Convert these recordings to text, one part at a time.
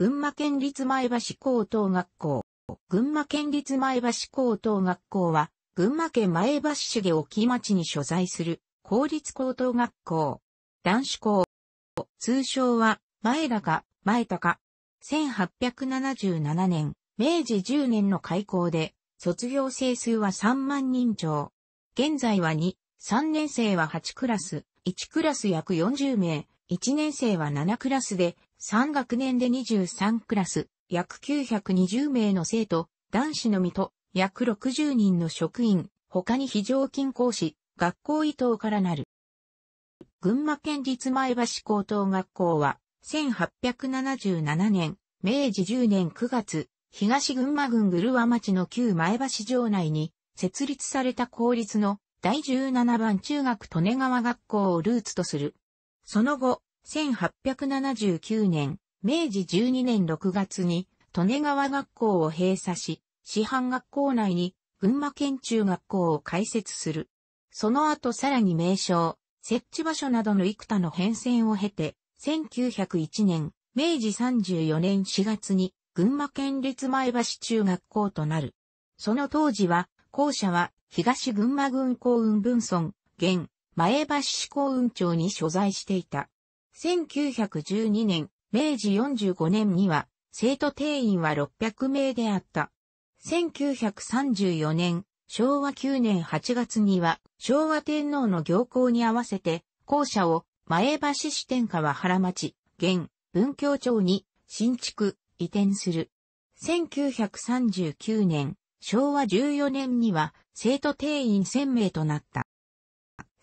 群馬県立前橋高等学校。群馬県立前橋高等学校は、群馬県前橋市下沖町に所在する公立高等学校。男子校。通称は、前高、前高。1877年、明治10年の開校で、卒業生数は3万人超。現在は2、3年生は8クラス、1クラス約40名、1年生は7クラスで、3学年で23クラス、約920名の生徒、男子のみと、約60人の職員、他に非常勤講師、学校伊藤からなる。群馬県立前橋高等学校は、1877年、明治10年9月、東群馬郡ぐるわ町の旧前橋城内に、設立された公立の第17番中学利根川学校をルーツとする。その後、1879年、明治12年6月に、利根川学校を閉鎖し、市販学校内に群馬県中学校を開設する。その後さらに名称、設置場所などの幾多の変遷を経て、1901年、明治34年4月に群馬県立前橋中学校となる。その当時は、校舎は東群馬郡校運分村、現、前橋市校運町に所在していた。1912年、明治45年には、生徒定員は600名であった。1934年、昭和9年8月には、昭和天皇の行幸に合わせて、校舎を前橋支店川原町、現、文教町に新築、移転する。1939年、昭和14年には、生徒定員1000名となった。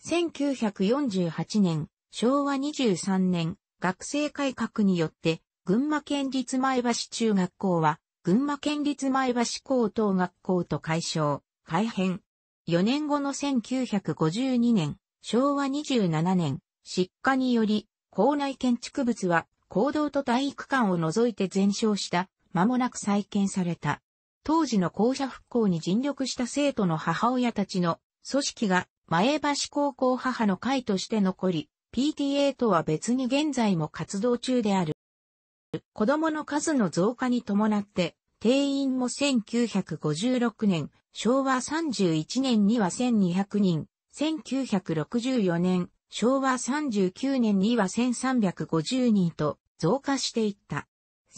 1948年、昭和23年、学生改革によって、群馬県立前橋中学校は、群馬県立前橋高等学校と解消、改編。4年後の1952年、昭和27年、失火により、校内建築物は、公道と体育館を除いて全焼した、間もなく再建された。当時の校舎復興に尽力した生徒の母親たちの組織が前橋高校母の会として残り、PTA とは別に現在も活動中である。子供の数の増加に伴って、定員も1956年、昭和31年には1200人、1964年、昭和39年には1350人と増加していった。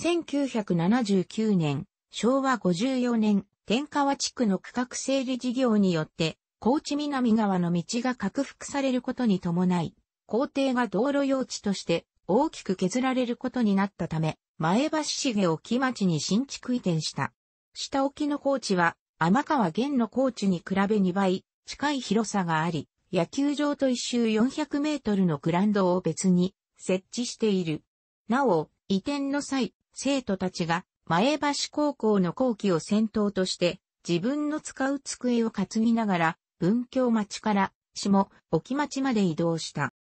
1979年、昭和54年、天川地区の区画整理事業によって、高知南側の道が拡幅されることに伴い、校庭が道路用地として大きく削られることになったため、前橋市下沖町に新築移転した。下沖の高地は、天川源の高地に比べ2倍、近い広さがあり、野球場と一周400メートルのグランドを別に設置している。なお、移転の際、生徒たちが前橋高校の後期を先頭として、自分の使う机を担ぎながら、文京町から下、沖町まで移動した。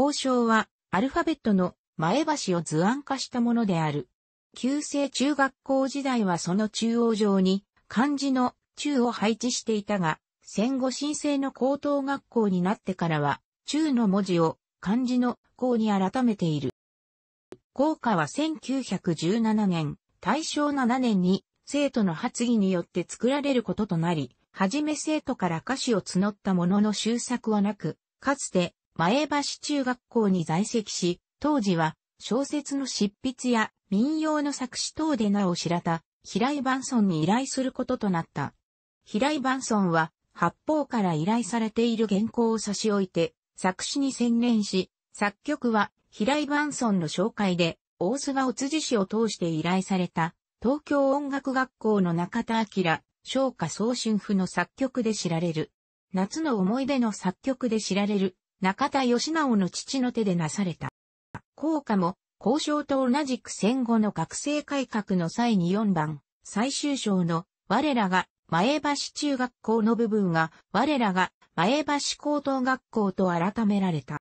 交渉は、アルファベットの前橋を図案化したものである。旧制中学校時代はその中央上に漢字の中を配置していたが、戦後新制の高等学校になってからは、中の文字を漢字の校に改めている。校歌は1917年、大正7年に生徒の発議によって作られることとなり、はじめ生徒から歌詞を募ったものの終作はなく、かつて前橋中学校に在籍し、当時は小説の執筆や民謡の作詞等で名を知らた平井万村に依頼することとなった。平井万村は八方から依頼されている原稿を差し置いて作詞に専念し、作曲は平井万村の紹介で大須賀を辻氏を通して依頼された東京音楽学校の中田明、昇華総春譜の作曲で知られる。夏の思い出の作曲で知られる中田義直の父の手でなされた。効果も、交渉と同じく戦後の学生改革の際に4番、最終章の、我らが、前橋中学校の部分が、我らが、前橋高等学校と改められた。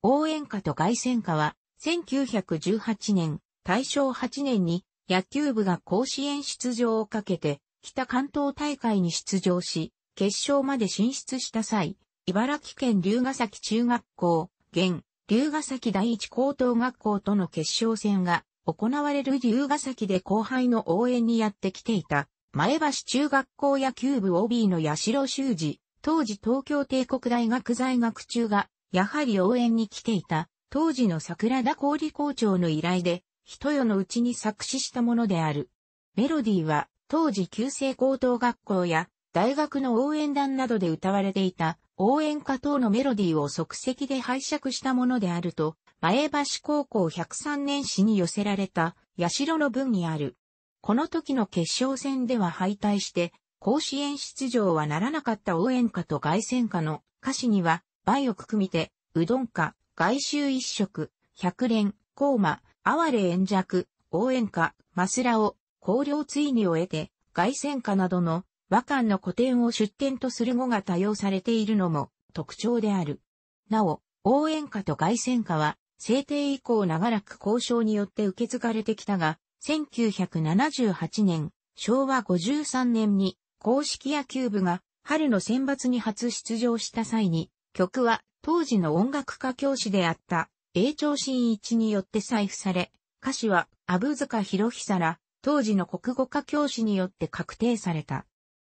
応援歌と外戦歌は、1918年、大正8年に、野球部が甲子園出場をかけて、北関東大会に出場し、決勝まで進出した際、茨城県龍ヶ崎中学校、現、龍ヶ崎第一高等学校との決勝戦が行われる龍ヶ崎で後輩の応援にやってきていた、前橋中学校野球部 OB の八代修二、当時東京帝国大学在学中が、やはり応援に来ていた、当時の桜田小理校長の依頼で、一夜のうちに作詞したものである。メロディーは、当時旧制高等学校や、大学の応援団などで歌われていた、応援歌等のメロディーを即席で拝借したものであると、前橋高校103年史に寄せられた、八代の文にある。この時の決勝戦では敗退して、甲子園出場はならなかった応援歌と外戦歌の歌詞には、梅をくくみて、うどん歌、外周一色、百連、コーマ、哀れ炎弱、応援歌、マスラを、香料追にを得て、外戦歌などの和漢の古典を出典とする語が多用されているのも特徴である。なお、応援歌と外戦歌は、制定以降長らく交渉によって受け継がれてきたが、1978年、昭和53年に公式野球部が春の選抜に初出場した際に、曲は当時の音楽家教師であった永長真一によって採布され、歌詞は阿部塚博久ら当時の国語科教師によって確定された。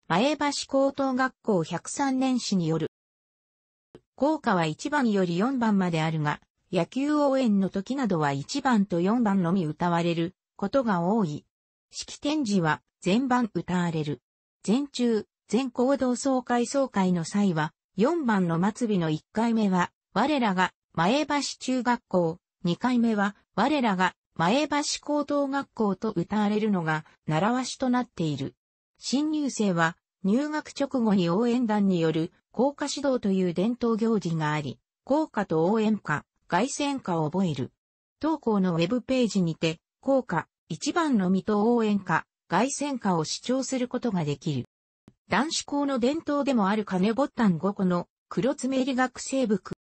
前橋高等学校103年史による。校歌は1番より4番まであるが、野球応援の時などは1番と4番のみ歌われることが多い。式典時は全番歌われる。全中、全行動総会総会の際は、4番の末尾の1回目は、我らが前橋中学校、2回目は、我らが前橋高等学校と歌われるのが習わしとなっている。新入生は入学直後に応援団による校歌指導という伝統行事があり、校歌と応援歌、外戦歌を覚える。当校のウェブページにて、校歌、一番のみと応援歌、外戦歌を視聴することができる。男子校の伝統でもある金ボッタン5個の黒爪入学生部区。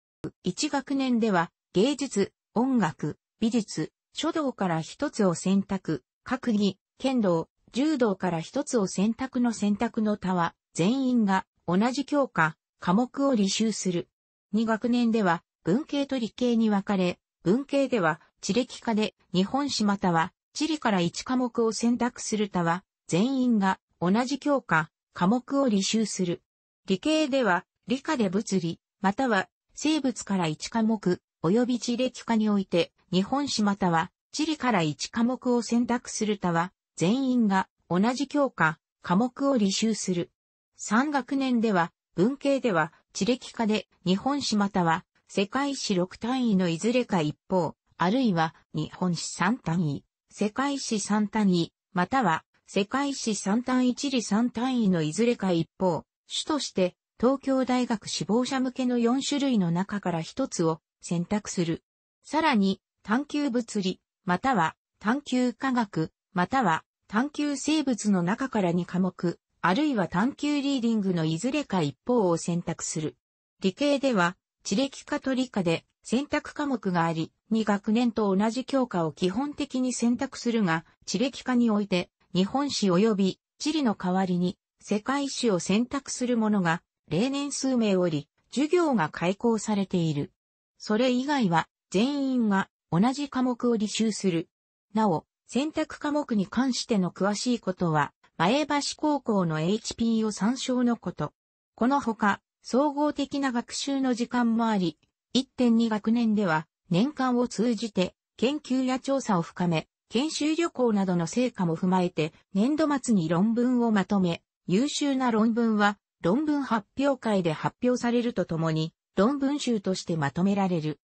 1学年では芸術、音楽、美術、書道から一つを選択、閣議、剣道、柔道から一つを選択の選択の他は、全員が同じ教科、科目を履修する。2学年では、文系と理系に分かれ、文系では、地歴科で、日本史または、地理から1科目を選択する他は、全員が同じ教科、科目を履修する。理系では、理科で物理、または、生物から1科目、及び地歴科において、日本史または、地理から1科目を選択する他は、全員が同じ教科、科目を履修する。3学年では、文系では、地歴科で日本史または世界史6単位のいずれか一方、あるいは日本史3単位、世界史3単位、または世界史3単位地理3単位のいずれか一方、主として東京大学志望者向けの4種類の中から1つを選択する。さらに、探求物理、または探求科学、または探求生物の中から2科目、あるいは探求リーディングのいずれか一方を選択する。理系では、地歴科と理科で選択科目があり、2学年と同じ教科を基本的に選択するが、地歴科において、日本史及び地理の代わりに、世界史を選択する者が、例年数名おり、授業が開講されている。それ以外は、全員が同じ科目を履修する。なお、選択科目に関しての詳しいことは、前橋高校の HP を参照のこと。このほか、総合的な学習の時間もあり、1.2学年では、年間を通じて、研究や調査を深め、研修旅行などの成果も踏まえて、年度末に論文をまとめ、優秀な論文は、論文発表会で発表されるとともに、論文集としてまとめられる。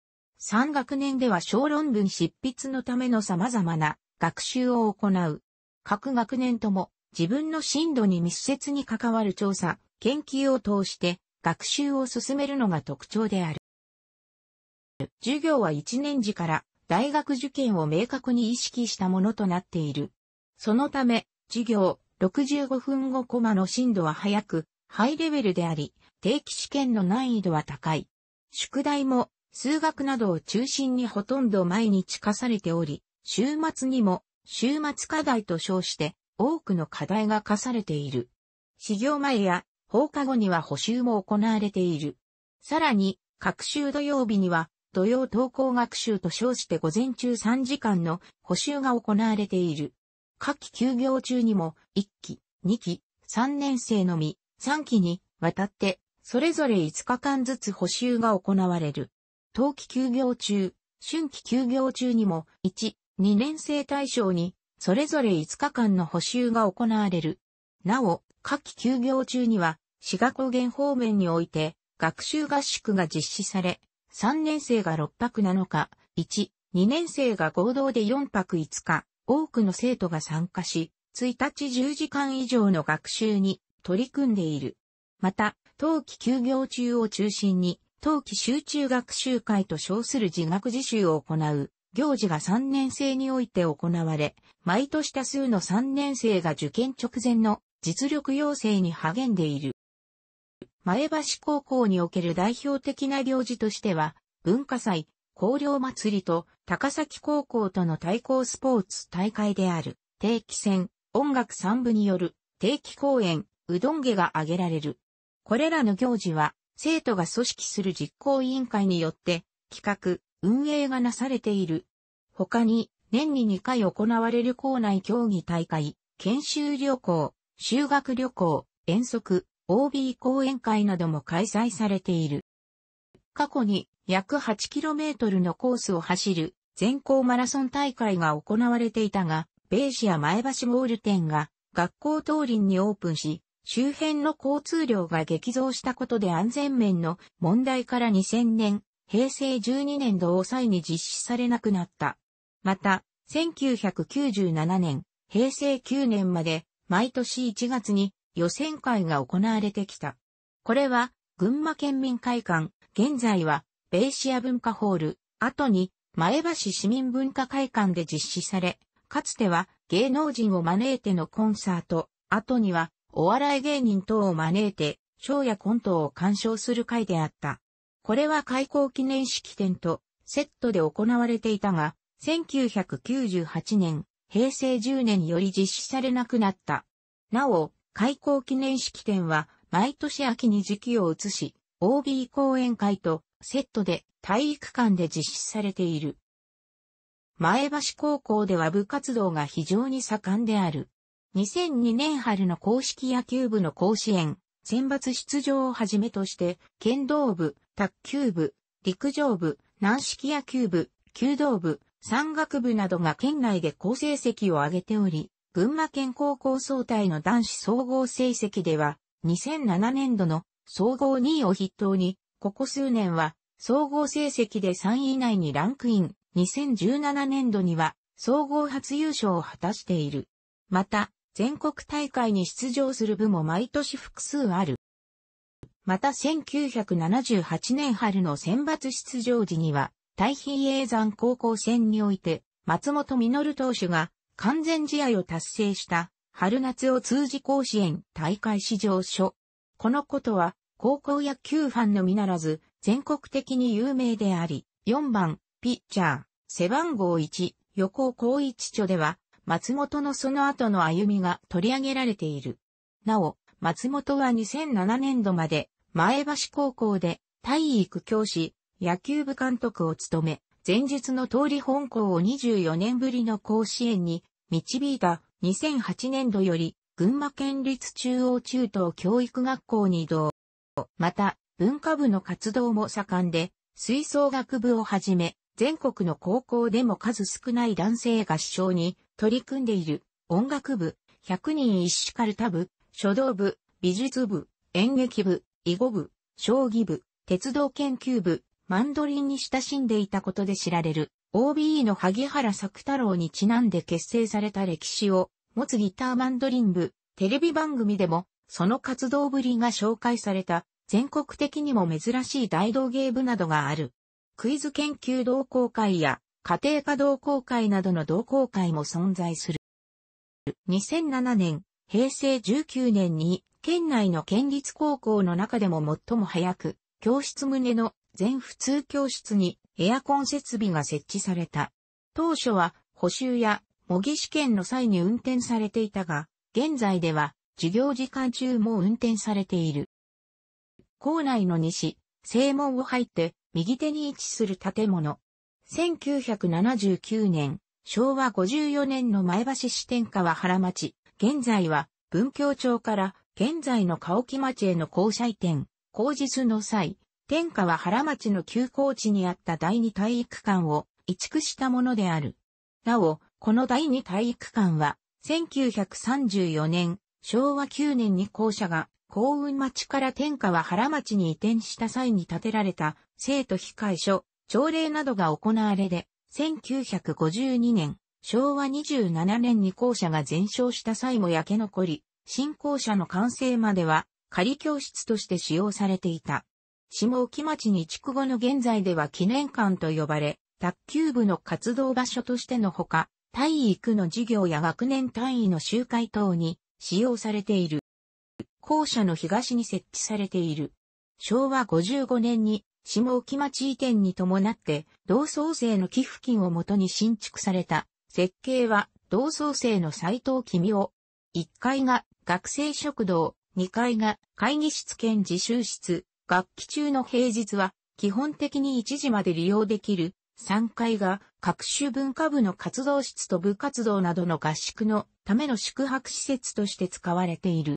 3学年では小論文執筆のための様々な学習を行う。各学年とも自分の進度に密接に関わる調査、研究を通して学習を進めるのが特徴である。授業は1年時から大学受験を明確に意識したものとなっている。そのため、授業65分後コマの進度は早く、ハイレベルであり、定期試験の難易度は高い。宿題も数学などを中心にほとんど毎日課されており、週末にも、週末課題と称して、多くの課題が課されている。始業前や放課後には補習も行われている。さらに、各週土曜日には、土曜登校学習と称して午前中3時間の補習が行われている。夏季休業中にも、1期、2期、3年生のみ、3期にわたって、それぞれ5日間ずつ補習が行われる。冬季休業中、春季休業中にも、1、2年生対象に、それぞれ5日間の補修が行われる。なお、夏季休業中には、志賀高原方面において、学習合宿が実施され、3年生が6泊7日、1、2年生が合同で4泊5日、多くの生徒が参加し、1日10時間以上の学習に取り組んでいる。また、冬季休業中を中心に、冬季集中学習会と称する自学自習を行う行事が3年生において行われ、毎年多数の3年生が受験直前の実力養成に励んでいる。前橋高校における代表的な行事としては、文化祭、高陵祭りと高崎高校との対抗スポーツ大会である、定期戦、音楽三部による定期公演、うどん下が挙げられる。これらの行事は、生徒が組織する実行委員会によって、企画、運営がなされている。他に、年に2回行われる校内競技大会、研修旅行、修学旅行、遠足、OB 講演会なども開催されている。過去に約 8km のコースを走る全校マラソン大会が行われていたが、ベーシア前橋ゴール店が学校通りにオープンし、周辺の交通量が激増したことで安全面の問題から2000年平成12年度を際に実施されなくなった。また、1997年、平成9年まで毎年1月に予選会が行われてきた。これは、群馬県民会館、現在は、ベイシア文化ホール、後に、前橋市民文化会館で実施され、かつては芸能人を招いてのコンサート、後にはお笑い芸人等を招いて、ショーやコントを鑑賞する会であった。これは開港記念式典とセットで行われていたが、1998年、平成10年より実施されなくなった。なお、開港記念式典は毎年秋に時期を移し、OB 講演会とセットで体育館で実施されている。前橋高校では部活動が非常に盛んである。2002年春の公式野球部の甲子園、選抜出場をはじめとして、剣道部、卓球部、陸上部、軟式野球部、弓道部、山岳部などが県内で好成績を上げており、群馬県高校総体の男子総合成績では、2007年度の総合2位を筆頭に、ここ数年は総合成績で3位以内にランクイン、2017年度には総合初優勝を果たしている。また、全国大会に出場する部も毎年複数ある。また1978年春の選抜出場時には、太平洋山高校戦において、松本実投手が完全試合を達成した春夏を通じ甲子園大会史上初。このことは高校野球ファンのみならず全国的に有名であり、4番、ピッチャー、背番号1、横尾光一著では松本のその後の歩みが取り上げられている。なお、松本は2007年度まで前橋高校で体育教師、野球部監督を務め、前述の通り本校を24年ぶりの甲子園に導いた2008年度より群馬県立中央中等教育学校に移動。また、文化部の活動も盛んで、吹奏楽部をはじめ、全国の高校でも数少ない男性合唱に取り組んでいる音楽部、100人一種カルタ部、書道部、美術部、演劇部、囲碁部、将棋部、鉄道研究部、マンドリンに親しんでいたことで知られる OBE の萩原作太郎にちなんで結成された歴史を持つギターマンドリン部、テレビ番組でもその活動ぶりが紹介された全国的にも珍しい大道芸部などがある。クイズ研究同好会や家庭科同好会などの同好会も存在する。2007年、平成19年に県内の県立高校の中でも最も早く、教室棟の全普通教室にエアコン設備が設置された。当初は補修や模擬試験の際に運転されていたが、現在では授業時間中も運転されている。校内の西、正門を入って右手に位置する建物。1979年、昭和54年の前橋支店は原町、現在は文京町から現在の河沖町への交移点、工日の際、天下は原町の休校地にあった第二体育館を移築したものである。なお、この第二体育館は、1934年、昭和9年に校舎が幸運町から天下は原町に移転した際に建てられた、生徒控え所、朝礼などが行われで、1952年、昭和27年に校舎が全焼した際も焼け残り、新校舎の完成までは仮教室として使用されていた。下沖町に築後の現在では記念館と呼ばれ、卓球部の活動場所としてのほか、体育の授業や学年単位の集会等に使用されている。校舎の東に設置されている。昭和55年に下沖町移転に伴って同窓生の寄付金をもとに新築された。設計は同窓生の斎藤君を、1階が学生食堂、2階が会議室兼自習室、学期中の平日は基本的に1時まで利用できる。3階が各種文化部の活動室と部活動などの合宿のための宿泊施設として使われている。